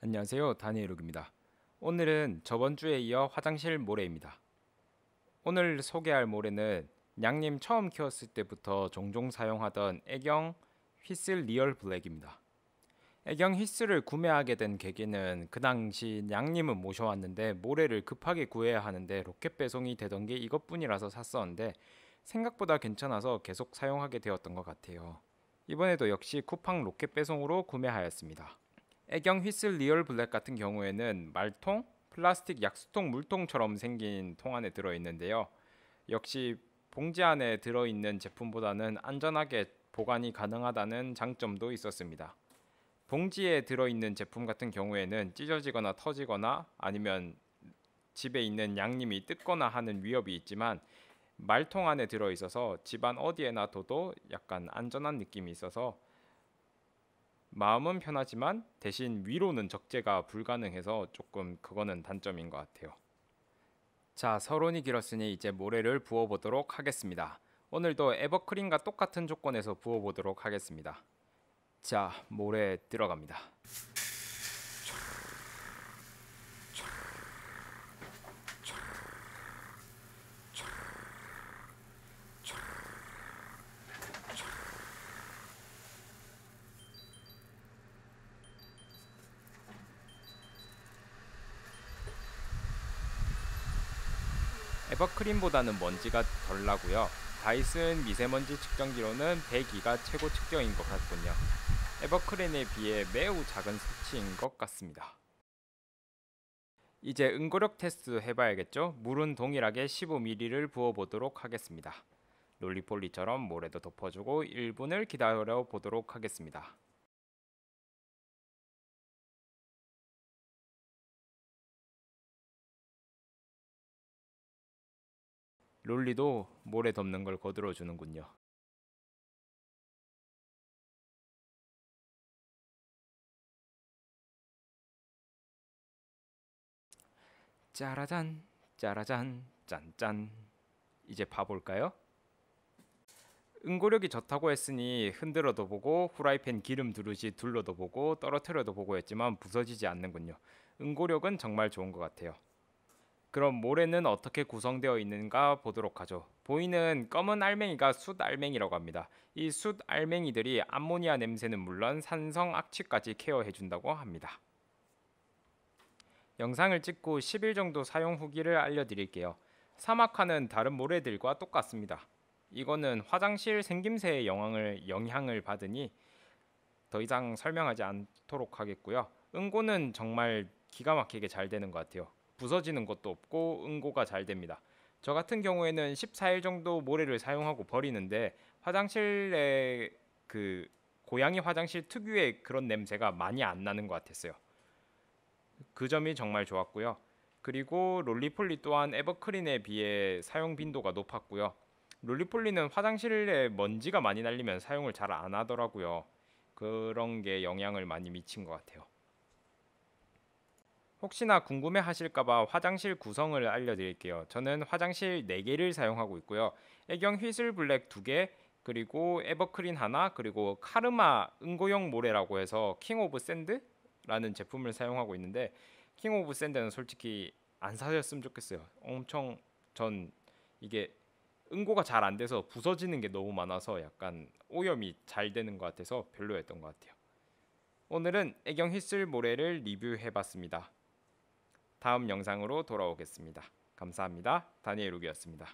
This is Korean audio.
안녕하세요. 다니엘룩입니다. 오늘은 저번 주에 이어 화장실 모래입니다. 오늘 소개할 모래는 양님 처음 키웠을 때부터 종종 사용하던 애경 휘슬 리얼 블랙입니다. 애경 휘슬을 구매하게 된 계기는 그 당시 양님은 모셔왔는데 모래를 급하게 구해야 하는데 로켓 배송이 되던 게 이것뿐이라서 샀었는데 생각보다 괜찮아서 계속 사용하게 되었던 것 같아요. 이번에도 역시 쿠팡 로켓 배송으로 구매하였습니다. 애경 휘슬 리얼 블랙 같은 경우에는 말통, 플라스틱 약수통, 물통처럼 생긴 통 안에 들어 있는데요. 역시 봉지 안에 들어 있는 제품보다는 안전하게 보관이 가능하다는 장점도 있었습니다. 봉지에 들어 있는 제품 같은 경우에는 찢어지거나 터지거나 아니면 집에 있는 양님이 뜯거나 하는 위협이 있지만 말통 안에 들어 있어서 집안 어디에나 둬도 약간 안전한 느낌이 있어서 마음은 편하지만 대신 위로는 적재가 불가능해서 조금 그거는 단점인 것 같아요. 자, 서론이 길었으니 이제 모래를 부어보도록 하겠습니다. 오늘도 에버크린과 똑같은 조건에서 부어보도록 하겠습니다. 자, 모래 들어갑니다. 에버크림보다는 먼지가 덜 나고요. 다이슨 미세먼지 측정기로는 102가 최고 측정인 것 같군요. 에버크린에 비해 매우 작은 수치인 것 같습니다. 이제 응고력 테스트 해봐야겠죠? 물은 동일하게 15ml를 부어보도록 하겠습니다. 롤리폴리처럼 모래도 덮어주고 1분을 기다려 보도록 하겠습니다. 롤리도 모래 덮는 걸 거들어 주는군요. 짜라잔 짜라잔 짠짠 이제 봐볼까요? 응고력이 좋다고 했으니 흔들어도 보고 후라이팬 기름 두르지 둘러도 보고 떨어뜨려도 보고 했지만 부서지지 않는군요. 응고력은 정말 좋은 것 같아요. 그럼 모래는 어떻게 구성되어 있는가 보도록 하죠. 보이는 검은 알맹이가 숯알맹이라고 합니다. 이 숯알맹이들이 암모니아 냄새는 물론 산성 악취까지 케어해 준다고 합니다. 영상을 찍고 10일 정도 사용 후기를 알려드릴게요. 사막화는 다른 모래들과 똑같습니다. 이거는 화장실 생김새의 영향을, 영향을 받으니 더 이상 설명하지 않도록 하겠고요. 응고는 정말 기가 막히게 잘 되는 것 같아요. 부서지는 것도 없고 응고가 잘 됩니다. 저 같은 경우에는 14일 정도 모래를 사용하고 버리는데 화장실에 그 고양이 화장실 특유의 그런 냄새가 많이 안 나는 것 같았어요. 그 점이 정말 좋았고요. 그리고 롤리폴리 또한 에버크린에 비해 사용 빈도가 높았고요. 롤리폴리는 화장실에 먼지가 많이 날리면 사용을 잘 안 하더라고요. 그런 게 영향을 많이 미친 것 같아요. 혹시나 궁금해 하실까봐 화장실 구성을 알려드릴게요. 저는 화장실 4개를 사용하고 있고요. 애경 휘슬 블랙 2개, 그리고 에버크린 하나, 그리고 카르마 응고용 모래라고 해서 킹 오브 샌드라는 제품을 사용하고 있는데 킹 오브 샌드는 솔직히 안 사셨으면 좋겠어요. 엄청 전 이게 응고가 잘 안 돼서 부서지는 게 너무 많아서 약간 오염이 잘 되는 것 같아서 별로였던 것 같아요. 오늘은 애경 휘슬 모래를 리뷰해봤습니다. 다음 영상으로 돌아오겠습니다. 감사합니다. 다니엘 우기였습니다.